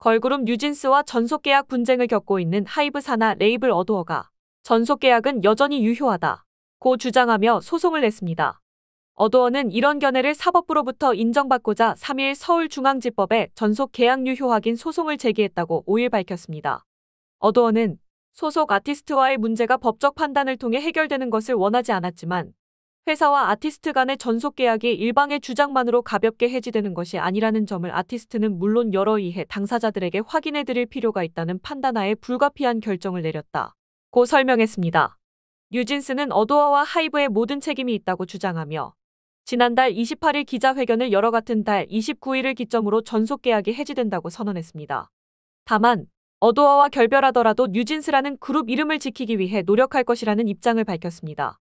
걸그룹 뉴진스와 전속계약 분쟁을 겪고 있는 하이브사나 레이블 어도어가 전속계약은 여전히 유효하다. 고 주장하며 소송을 냈습니다. 어도어는 이런 견해를 사법부로부터 인정받고자 3일 서울중앙지법에 전속계약 유효 확인 소송을 제기했다고 5일 밝혔습니다. 어도어는 소속 아티스트와의 문제가 법적 판단을 통해 해결되는 것을 원하지 않았지만 회사와 아티스트 간의 전속 계약이 일방의 주장만으로 가볍게 해지되는 것이 아니라는 점을 아티스트는 물론 여러 이해 당사자들에게 확인해 드릴 필요가 있다는 판단하에 불가피한 결정을 내렸다. 고 설명했습니다. 뉴진스는 어도아와 하이브의 모든 책임이 있다고 주장하며 지난달 28일 기자회견을 열어 같은 달 29일을 기점으로 전속 계약이 해지된다고 선언했습니다. 다만 어도아와 결별하더라도 뉴진스라는 그룹 이름을 지키기 위해 노력할 것이라는 입장을 밝혔습니다.